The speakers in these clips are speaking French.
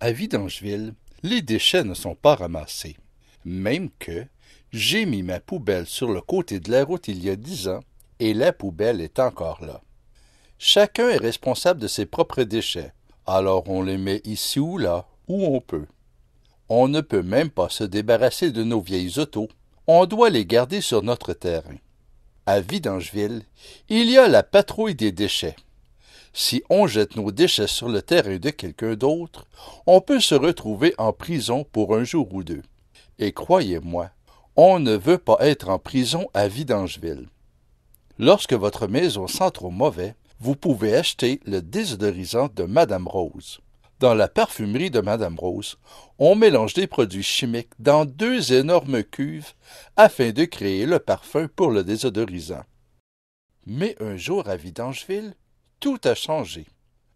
À Vidangeville, les déchets ne sont pas ramassés. Même que j'ai mis ma poubelle sur le côté de la route il y a dix ans et la poubelle est encore là. Chacun est responsable de ses propres déchets, alors on les met ici ou là, où on peut. On ne peut même pas se débarrasser de nos vieilles autos, on doit les garder sur notre terrain. À Vidangeville, il y a la patrouille des déchets. Si on jette nos déchets sur le terrain de quelqu'un d'autre, on peut se retrouver en prison pour un jour ou deux. Et croyez-moi, on ne veut pas être en prison à Vidangeville. Lorsque votre maison sent trop mauvais, vous pouvez acheter le désodorisant de Madame Rose. Dans la parfumerie de Madame Rose, on mélange des produits chimiques dans deux énormes cuves afin de créer le parfum pour le désodorisant. Mais un jour à Vidangeville, tout a changé.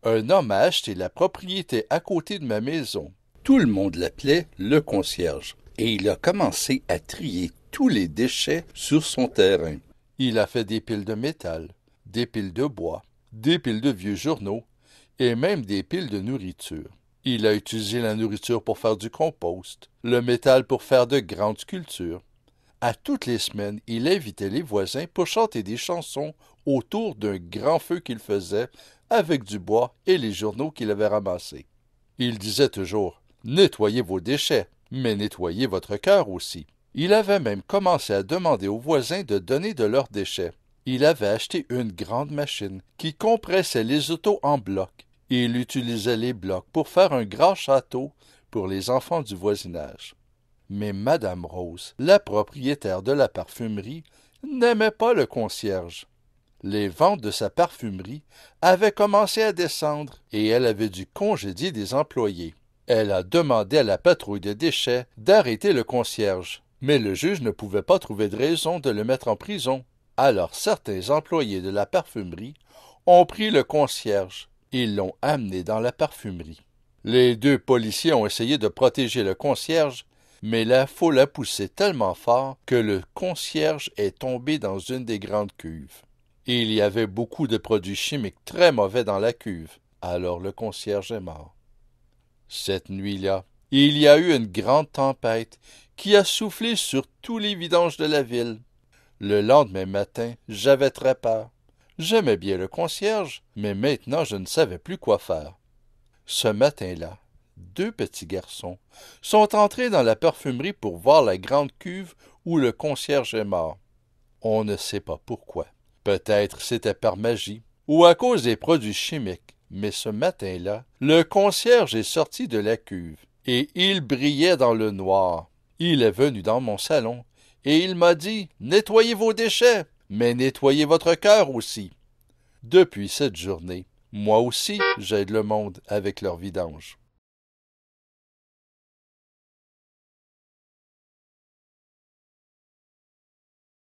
Un homme a acheté la propriété à côté de ma maison. Tout le monde l'appelait le concierge. Et il a commencé à trier tous les déchets sur son terrain. Il a fait des piles de métal, des piles de bois, des piles de vieux journaux, et même des piles de nourriture. Il a utilisé la nourriture pour faire du compost, le métal pour faire de grandes sculptures, à toutes les semaines, il invitait les voisins pour chanter des chansons autour d'un grand feu qu'il faisait avec du bois et les journaux qu'il avait ramassés. Il disait toujours Nettoyez vos déchets, mais nettoyez votre cœur aussi. Il avait même commencé à demander aux voisins de donner de leurs déchets. Il avait acheté une grande machine qui compressait les autos en blocs. Il utilisait les blocs pour faire un grand château pour les enfants du voisinage. Mais Madame Rose, la propriétaire de la parfumerie, n'aimait pas le concierge. Les ventes de sa parfumerie avaient commencé à descendre et elle avait dû congédier des employés. Elle a demandé à la patrouille de déchets d'arrêter le concierge, mais le juge ne pouvait pas trouver de raison de le mettre en prison. Alors certains employés de la parfumerie ont pris le concierge et l'ont amené dans la parfumerie. Les deux policiers ont essayé de protéger le concierge mais la foule a poussé tellement fort que le concierge est tombé dans une des grandes cuves. Il y avait beaucoup de produits chimiques très mauvais dans la cuve. Alors le concierge est mort. Cette nuit-là, il y a eu une grande tempête qui a soufflé sur tous les vidanges de la ville. Le lendemain matin, j'avais très peur. J'aimais bien le concierge, mais maintenant je ne savais plus quoi faire. Ce matin-là, deux petits garçons, sont entrés dans la parfumerie pour voir la grande cuve où le concierge est mort. On ne sait pas pourquoi. Peut-être c'était par magie, ou à cause des produits chimiques, mais ce matin-là, le concierge est sorti de la cuve, et il brillait dans le noir. Il est venu dans mon salon, et il m'a dit Nettoyez vos déchets, mais nettoyez votre cœur aussi. Depuis cette journée, moi aussi j'aide le monde avec leur vidange.